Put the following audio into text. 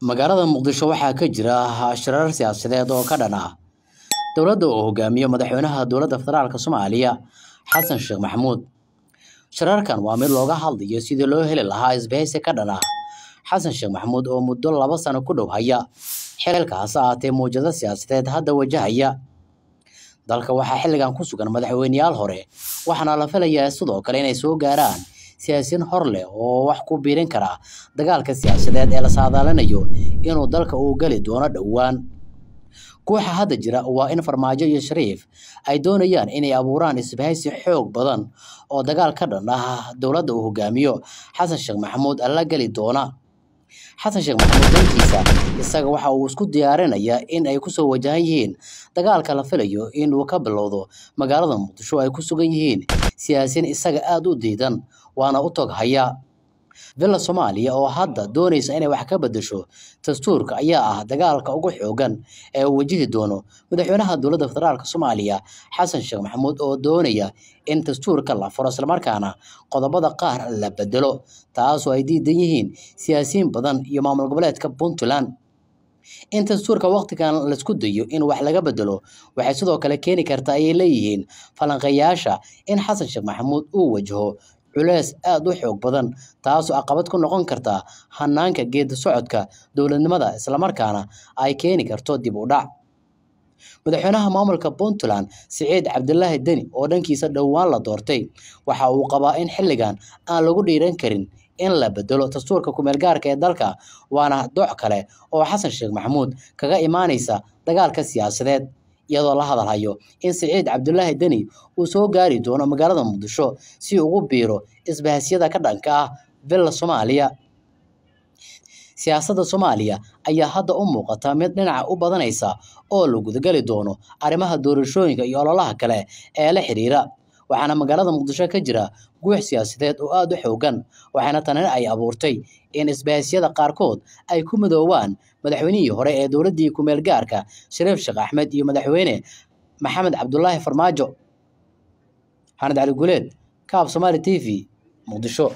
magaalada muqdisho waxaa ka jira sharar siyaasadeed oo ka dhana dowladda uu hogaamiyo madaxweynaha dowladda federaalka soomaaliya xasan sheekh maxamuud shararkan waa mid looga hadlayo sidii loo heli lahaa isbahaysi ka dhana xasan sheekh maxamuud oo muddo laba sano ku dhow haya xilkaas aatee muujado siyaasadeed hadda wajahaya dalka waxaa xilligan ku sugan madaxweyneyaal hore waxaana la filayaa sidoo kale inay soo gaaraan siyaasiyiin hor leh oo wax ku biirin kara dagaalka siyaasadeed ee la saadaalinayo inuu dalka uu geli doono dhowaan kuuxa hadda jira waa in farmaajo iyo shariif ay doonayaan inay abuuraan isbahaysi xoog badan oo dagaal ka dhan ah dowladda uu hogaamiyo xasan sheekh maxamuud alla geli doona xasan sheekh maxamed dantiisa isaga waxa uu isku diyaarinayaa in ay kusoo wajahan yihiin dagaalka la filayo inuu ka bilowdo magaalada muqdisho ay ku sugan yihiin siyaasiyiin isaga aada u diidan waana u tog haya villa soomaaliya oo hadda doonaysa inay wax ka bedesho dastuurka ayaa ah dagaalka ugu xoogan ee uu wajihi doono madaxweynaha dowladda federaalk soomaaliya xasan sheekh maxamuud oo doonaya in dastuurka la furo islamarkaana qodobada qaar la bedelo taasoo ay diidan yihiin siyaasiyiin badan iyo maamul goboleedka puntland in dastuurka waqtigan laisku dayo in wax laga bedelo waxay sidoo kale keeni kartaa ayay leeyihiin falanqeeyaasha in xasan sheekh maxamuud uu wajaho culees aad u xoog badan taasoo aqabad ku noqon karta hanaanka geedda socodka dowladnimada islamarkaana ay keeni karto dib u dhac madaxweynaha maamulka puntland siciid cabdilaahi deni oo dhankiisa dhowaan la doortay waxa uu qabaa in xilligan aan lagu dhiiran karin in la bedelo dastuurka kumeelgaarka ah ee dalka waana doc kale oo xasan sheekh maxamuud kaga imaanaysa dagaalka siyaasadeed iyadoo la hadalhayo in siciid cabdulaahi deni uu soo gaari doono magaalada muqdisho si ugu biiro isbahasyada ka dhanka ah villa soomaaliya siyaasadda soomaaliya ayaa hadda u muuqata mid dhinaca u badanaysa oo la gudagali doono arrimaha doorashooyinka iyo ololaha kale ee la xiriira waxaana magaalada muqdisho ka jira guux siyaasadeed oo aad u xooggan waxaana tanina ay abuurtay in isbahaysyada qaarkood ay ku midoowaan madaxweynihii hore ee dowladdii kumeel gaarka shariif sheekh axmed iyo madaxweyne maxamed cabdulaahi farmaajo xanad cali guleed kaab somaali t v muqdisho